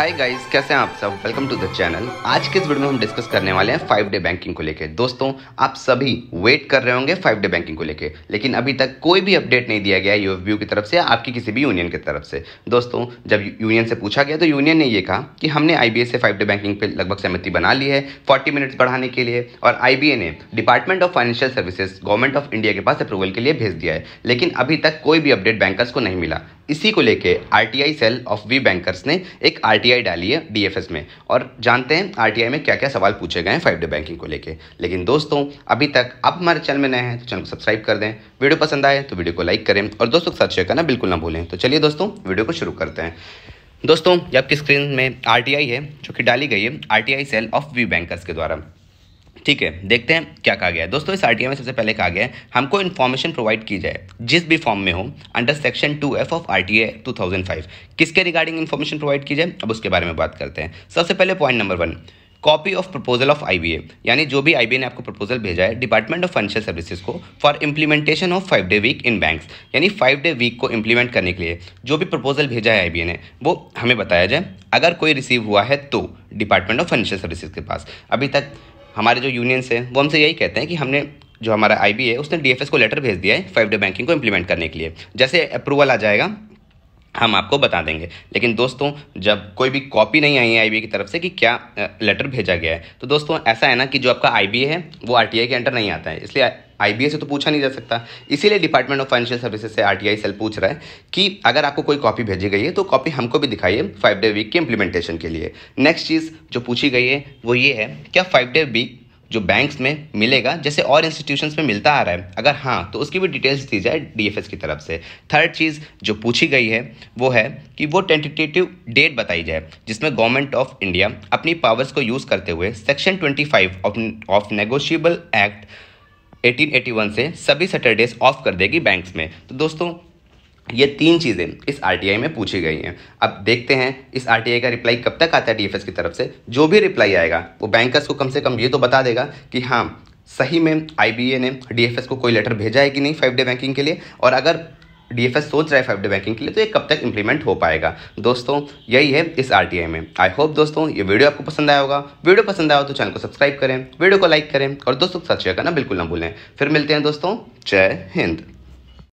hi guys कैसे हैं आप सब वेलकम टू द चैनल आज के इस वीडियो में हम डिस्कस करने वाले हैं फाइव डे बैंकिंग को लेके दोस्तों आप सभी वेट कर रहे होंगे फाइव डे बैंकिंग को लेके लेकिन अभी तक कोई भी अपडेट नहीं दिया गया यू की तरफ से आपकी किसी भी यूनियन की तरफ से दोस्तों जब यूनियन से पूछा गया तो यूनियन ने यह कहा कि हमने आई से फाइव डे बैंकिंग पर लगभग सहमति बना ली है फोर्टी मिनट्स बढ़ाने के लिए और आई ने department of financial services government of India के पास अप्रूवल के लिए भेज दिया है लेकिन अभी तक कोई भी अपडेट बैंकर्स को नहीं मिला इसी को लेके R cell of V bankers ने एक आर डाली है डी में और जानते हैं आर में क्या क्या सवाल पूछे गए हैं फाइव डे बैंकिंग को लेके लेकिन दोस्तों अभी तक आप हमारे चैनल में नए हैं तो चैनल को सब्सक्राइब कर दें वीडियो पसंद आए तो वीडियो को लाइक करें और दोस्तों के साथ शेयर करना बिल्कुल ना भूलें तो चलिए दोस्तों वीडियो को शुरू करते हैं दोस्तों ये आपकी स्क्रीन में आर है जो कि डाली गई है R cell of V bankers के द्वारा ठीक है देखते हैं क्या कहा गया है दोस्तों इस आरटीआई में सबसे पहले कहा गया है हमको इन्फॉर्मेशन प्रोवाइड की जाए जिस भी फॉर्म में हो under section two F of R T A two thousand five किसके रिगार्डिंग इन्फॉर्मेशन प्रोवाइड की जाए अब उसके बारे में बात करते हैं सबसे पहले point number one copy of proposal of IBA यानी जो भी ए ने आपको प्रपोजल भेजा है डिपार्टमेंट ऑफ फाइनेंशियल सर्विसेज को for implementation of five day week in banks यानी फाइव डे वीक को इम्प्लीमेंट करने के लिए जो भी प्रपोजल भेजा है ए ने वो हमें बताया जाए अगर कोई रिसीव हुआ है तो डिपार्टमेंट ऑफ फाइनेंशियल सर्विसेज के पास अभी तक हमारे जो यूनियंस हैं वो हमसे यही कहते हैं कि हमने जो हमारा आई है उसने डी को लेटर भेज दिया है फाइव डे बैंकिंग को इम्प्लीमेंट करने के लिए जैसे अप्रूवल आ जाएगा हम आपको बता देंगे लेकिन दोस्तों जब कोई भी कॉपी नहीं आई है आई की तरफ से कि क्या लेटर भेजा गया है तो दोस्तों ऐसा है ना कि जो आपका आई है वो आर के अंडर नहीं आता है इसलिए आई से तो पूछा नहीं जा सकता इसीलिए डिपार्टमेंट ऑफ फाइनेंशियल सर्विसेज से आरटीआई सेल पूछ रहा है कि अगर आपको कोई कॉपी भेजी गई है तो कॉपी हमको भी दिखाइए फाइव डे वीक के इम्प्लीमेंटेशन के लिए नेक्स्ट चीज़ जो पूछी गई है वो ये है क्या फाइव डे वीक जो बैंक्स में मिलेगा जैसे और इंस्टीट्यूशंस में मिलता आ रहा है अगर हाँ तो उसकी भी डिटेल्स दी जाए डीएफएस की तरफ से थर्ड चीज़ जो पूछी गई है वो है कि वो टेंटेटिव डेट बताई जाए जिसमें गवर्नमेंट ऑफ इंडिया अपनी पावर्स को यूज़ करते हुए section twenty five of negotiable act 1881 से सभी सैटरडेज ऑफ कर देगी बैंक्स में तो दोस्तों ये तीन चीज़ें इस आर में पूछी गई हैं अब देखते हैं इस आर का रिप्लाई कब तक आता है डी की तरफ से जो भी रिप्लाई आएगा वो बैंकर्स को कम से कम ये तो बता देगा कि हाँ सही में आई ने डी को कोई लेटर भेजा है कि नहीं फाइव डे बैंकिंग के लिए और अगर डी सोच रहा है फाइव डे बैंकिंग के लिए तो ये कब तक इंप्लीमेंट हो पाएगा दोस्तों यही है इस आर में आई होप दोस्तों ये वीडियो आपको पसंद आया होगा वीडियो पसंद आया हो तो चैनल को सब्सक्राइब करें वीडियो को लाइक करें और दोस्तों के साथ शेयर करना बिल्कुल ना भूलें फिर मिलते हैं दोस्तों जय हिंद